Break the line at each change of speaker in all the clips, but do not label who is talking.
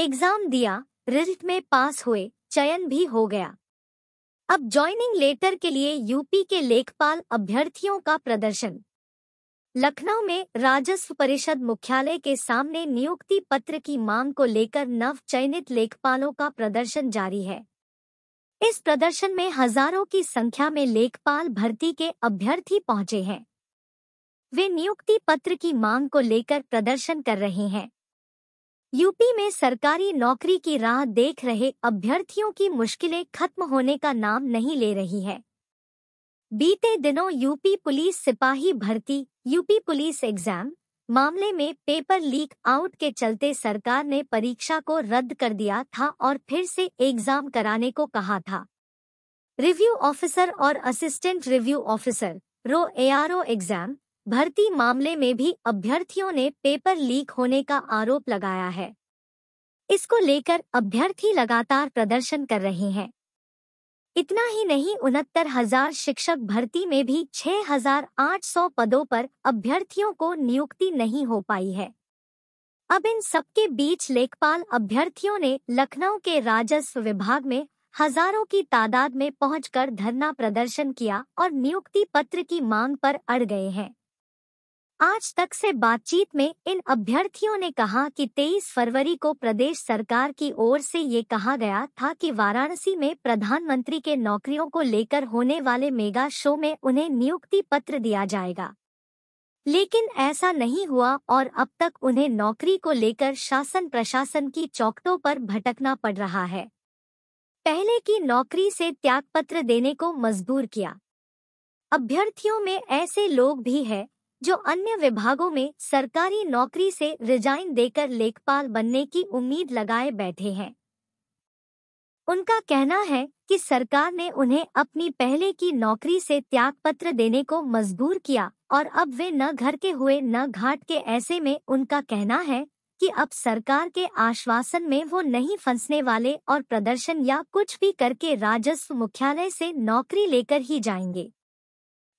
exam दिया result में पास हुए चयन भी हो गया अब ज्वाइनिंग लेटर के लिए यूपी के लेखपाल अभ्यर्थियों का प्रदर्शन लखनऊ में राजस्व परिषद मुख्यालय के सामने नियुक्ति पत्र की मांग को लेकर नव चयनित लेखपालों का प्रदर्शन जारी है इस प्रदर्शन में हजारों की संख्या में लेखपाल भर्ती के अभ्यर्थी पहुंचे हैं वे नियुक्ति पत्र की मांग को लेकर प्रदर्शन कर रहे हैं यूपी में सरकारी नौकरी की राह देख रहे अभ्यर्थियों की मुश्किलें खत्म होने का नाम नहीं ले रही है बीते दिनों यूपी पुलिस सिपाही भर्ती यूपी पुलिस एग्जाम मामले में पेपर लीक आउट के चलते सरकार ने परीक्षा को रद्द कर दिया था और फिर से एग्जाम कराने को कहा था रिव्यू ऑफिसर और assistant review officer RO ARO exam भर्ती मामले में भी अभ्यर्थियों ने पेपर लीक होने का आरोप लगाया है इसको लेकर अभ्यर्थी लगातार प्रदर्शन कर रहे हैं इतना ही नहीं उनहत्तर हजार शिक्षक भर्ती में भी 6,800 पदों पर अभ्यर्थियों को नियुक्ति नहीं हो पाई है अब इन सबके बीच लेखपाल अभ्यर्थियों ने लखनऊ के राजस्व विभाग में हजारों की तादाद में पहुंचकर धरना प्रदर्शन किया और नियुक्ति पत्र की मांग पर अड़ गए हैं आज तक से बातचीत में इन अभ्यर्थियों ने कहा कि 23 फरवरी को प्रदेश सरकार की ओर से ये कहा गया था कि वाराणसी में प्रधानमंत्री के नौकरियों को लेकर होने वाले मेगा शो में उन्हें नियुक्ति पत्र दिया जाएगा लेकिन ऐसा नहीं हुआ और अब तक उन्हें नौकरी को लेकर शासन प्रशासन की चौकटों पर भटकना पड़ रहा है पहले की नौकरी से त्यागपत्र देने को मजबूर किया अभ्यर्थियों में ऐसे लोग भी हैं जो अन्य विभागों में सरकारी नौकरी से रिजाइन देकर लेखपाल बनने की उम्मीद लगाए बैठे हैं उनका कहना है कि सरकार ने उन्हें अपनी पहले की नौकरी से त्यागपत्र देने को मजबूर किया और अब वे न घर के हुए न घाट के ऐसे में उनका कहना है कि अब सरकार के आश्वासन में वो नहीं फंसने वाले और प्रदर्शन या कुछ भी करके राजस्व मुख्यालय से नौकरी लेकर ही जाएंगे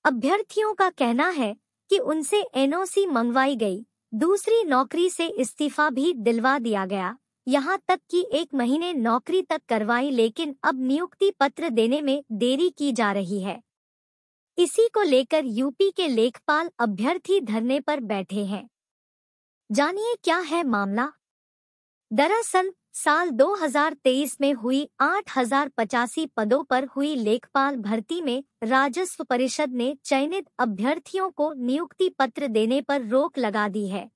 अभ्यर्थियों का कहना है कि उनसे एनओसी मंगवाई गई दूसरी नौकरी से इस्तीफा भी दिलवा दिया गया यहाँ तक कि एक महीने नौकरी तक करवाई लेकिन अब नियुक्ति पत्र देने में देरी की जा रही है इसी को लेकर यूपी के लेखपाल अभ्यर्थी धरने पर बैठे हैं जानिए क्या है मामला दरअसल साल 2023 में हुई आठ पदों पर हुई लेखपाल भर्ती में राजस्व परिषद ने चयनित अभ्यर्थियों को नियुक्ति पत्र देने पर रोक लगा दी है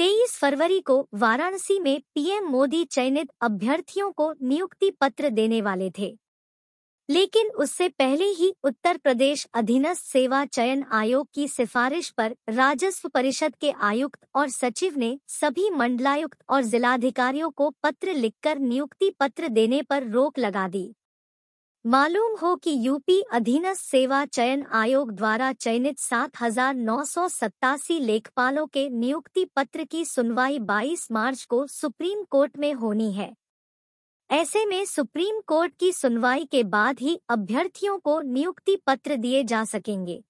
23 फरवरी को वाराणसी में पीएम मोदी चयनित अभ्यर्थियों को नियुक्ति पत्र देने वाले थे लेकिन उससे पहले ही उत्तर प्रदेश अधीनस्थ सेवा चयन आयोग की सिफारिश पर राजस्व परिषद के आयुक्त और सचिव ने सभी मंडलायुक्त और जिलाधिकारियों को पत्र लिखकर नियुक्ति पत्र देने पर रोक लगा दी मालूम हो कि यूपी अधीनस्थ सेवा चयन आयोग द्वारा चयनित सात हजार नौ सौ सत्तासी लेखपालों के नियुक्ति पत्र की सुनवाई 22 मार्च को सुप्रीम कोर्ट में होनी है ऐसे में सुप्रीम कोर्ट की सुनवाई के बाद ही अभ्यर्थियों को नियुक्ति पत्र दिए जा सकेंगे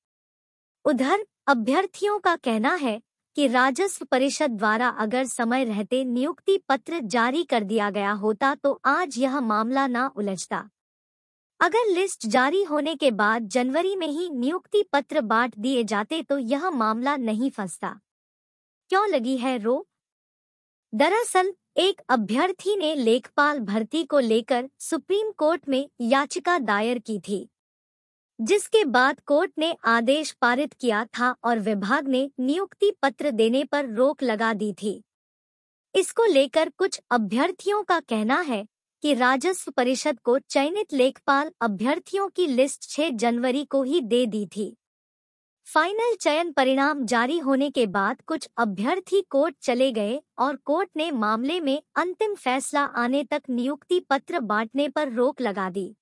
उधर अभ्यर्थियों का कहना है कि राजस्व परिषद द्वारा अगर समय रहते नियुक्ति पत्र जारी कर दिया गया होता तो आज यह मामला ना उलझता अगर लिस्ट जारी होने के बाद जनवरी में ही नियुक्ति पत्र बांट दिए जाते तो यह मामला नहीं फंसता क्यों लगी है रो दरअसल एक अभ्यर्थी ने लेखपाल भर्ती को लेकर सुप्रीम कोर्ट में याचिका दायर की थी जिसके बाद कोर्ट ने आदेश पारित किया था और विभाग ने नियुक्ति पत्र देने पर रोक लगा दी थी इसको लेकर कुछ अभ्यर्थियों का कहना है कि राजस्व परिषद को चयनित लेखपाल अभ्यर्थियों की लिस्ट 6 जनवरी को ही दे दी थी फाइनल चयन परिणाम जारी होने के बाद कुछ अभ्यर्थी कोर्ट चले गए और कोर्ट ने मामले में अंतिम फैसला आने तक नियुक्ति पत्र बांटने पर रोक लगा दी